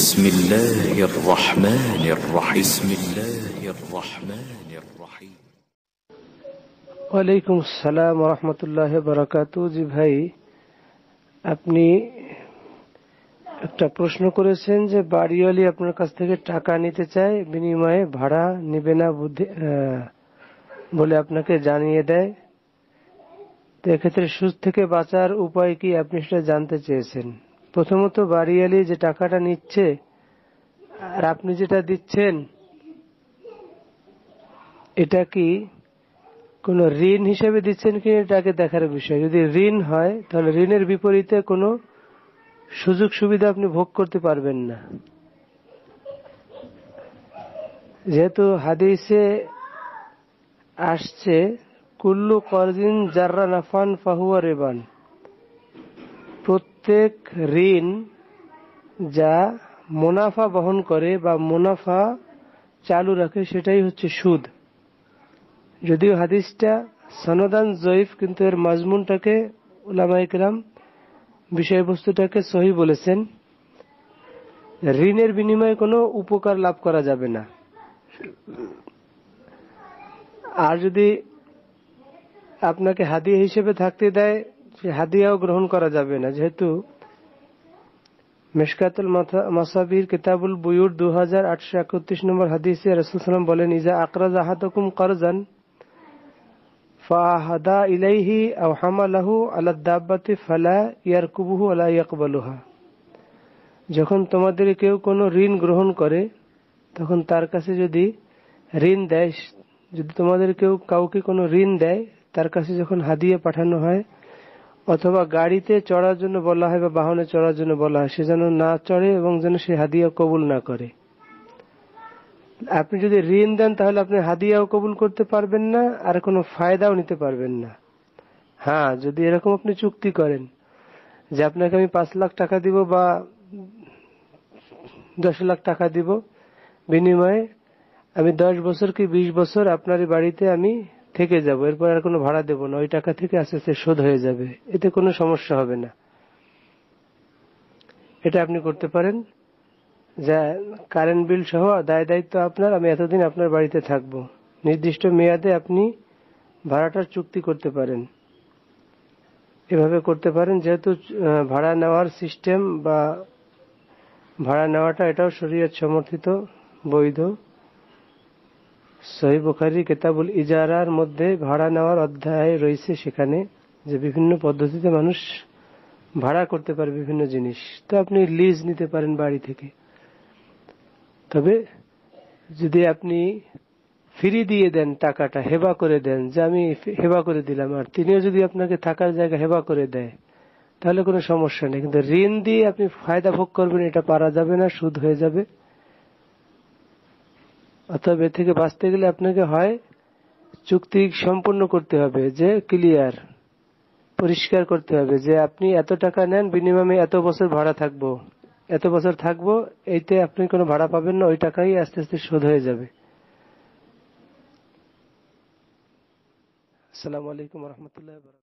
بسم الله الرحمن الرحيم بسم الله الرحمن الرحيم ওয়ালাইকুম আসসালাম الله وبركاته জি ভাই আপনি একটা প্রশ্ন করেছেন যে বাড়িওয়ালি আপনার কাছ থেকে টাকা নিতে চায় বিনিময়ে ভাড়া নেবে না বুদ্ধি বলে আপনাকে জানিয়ে দেয় তো এক্ষেত্রে সুদ থেকে বাঁচার উপায় কি আপনি সেটা জানতে চেয়েছেন প্রথমত বাড়িয়ালি যে টাকাটা নিচ্ছে আর আপনি যেটা দিচ্ছেন এটা কি কোন ঋণ হিসেবে দিচ্ছেন কি এটাকে দেখার বিষয় যদি ঋণ হয় তাহলে ঋণের বিপরীতে কোনো সুযোগ সুবিধা আপনি ভোগ করতে পারবেন না যেহেতু হাদিসে আসছে কুল্লু করদিন জাররা নাফান ফাহুয়া রেবান প্রত্যেক ঋণ যা মুনাফা বহন করে বা মুনাফা চালু রাখে সেটাই হচ্ছে সুদ যদিও হাদিসটা সনদান জয়ীফ কিন্তু এর মাজমুনটাকে উলামাইকরাম বিষয়বস্তুটাকে সহি বলেছেন ঋণের বিনিময়ে কোনো উপকার লাভ করা যাবে না আর যদি আপনাকে হাদিয়া হিসেবে থাকতে দেয় হাদিয়াও গ্রহণ করা যাবে না যেহেতু মেশকাতুল মাসাবির কিতাবুল বুয়ুর দু হাজার আটশো একত্রিশ নম্বর হাদিসে রসুলাম বলেন ইজা আকরাজ আহাতকুম করজান ফাহাদা ইলাইহি আহামালাহু আলা ফালা ইয়ারকুবুহু আলা ইয়াকবালুহা যখন তোমাদের কেউ কোনো ঋণ গ্রহণ করে তখন তার কাছে যদি ঋণ দেয় যদি তোমাদের কেউ কাউকে কোনো ঋণ দেয় তার কাছে যখন হাদিয়ে পাঠানো হয় অথবা গাড়িতে চড়ার জন্য বলা হয় বা বাহনে চড়ার জন্য বলা হয় সে যেন না চড়ে এবং যেন সে হাদিয়া কবুল না করে আপনি যদি ঋণ দেন তাহলে আপনি হাদিয়াও কবুল করতে পারবেন না আর কোনো ফায়দাও নিতে পারবেন না হ্যাঁ যদি এরকম আপনি চুক্তি করেন যে আপনাকে আমি পাঁচ লাখ টাকা দিব বা দশ লাখ টাকা দিব বিনিময়ে আমি দশ বছর কি বিশ বছর আপনার বাড়িতে আমি থেকে যাব এরপর আর কোনো ভাড়া দেব না ওই টাকা থেকে আস্তে আস্তে শোধ হয়ে যাবে এতে কোনো সমস্যা হবে না এটা আপনি করতে পারেন যা কারেন্ট বিল সহ দায় দায়িত্ব আপনার আমি এতদিন আপনার বাড়িতে থাকব নির্দিষ্ট মেয়াদে আপনি ভাড়াটার চুক্তি করতে পারেন এভাবে করতে পারেন যেহেতু ভাড়া নেওয়ার সিস্টেম বা ভাড়া নেওয়াটা এটাও শরীয়ত সমর্থিত বৈধ সহি কেতাবুল ইজারার মধ্যে ভাড়া নেওয়ার অধ্যায় রয়েছে সেখানে যে বিভিন্ন পদ্ধতিতে মানুষ ভাড়া করতে পারে বিভিন্ন জিনিস তো আপনি লিজ নিতে পারেন বাড়ি থেকে তবে যদি আপনি ফ্রি দিয়ে দেন টাকাটা হেবা করে দেন যে আমি হেবা করে দিলাম আর তিনিও যদি আপনাকে থাকার জায়গা হেবা করে দেয় তাহলে কোনো সমস্যা নেই কিন্তু ঋণ দিয়ে আপনি ফায়দা ভোগ করবেন এটা পারা যাবে না সুদ হয়ে যাবে অতএব এ থেকে বাঁচতে গেলে আপনাকে হয় চুক্তি সম্পন্ন করতে হবে যে ক্লিয়ার পরিষ্কার করতে হবে যে আপনি এত টাকা নেন বিনিময়ে এত বছর ভাড়া থাকবো এত বছর থাকবো এইতে আপনি কোনো ভাড়া পাবেন না ওই টাকাই আস্তে আস্তে শোধ হয়ে যাবে আসসালামু আলাইকুম রহমতুল্লাহ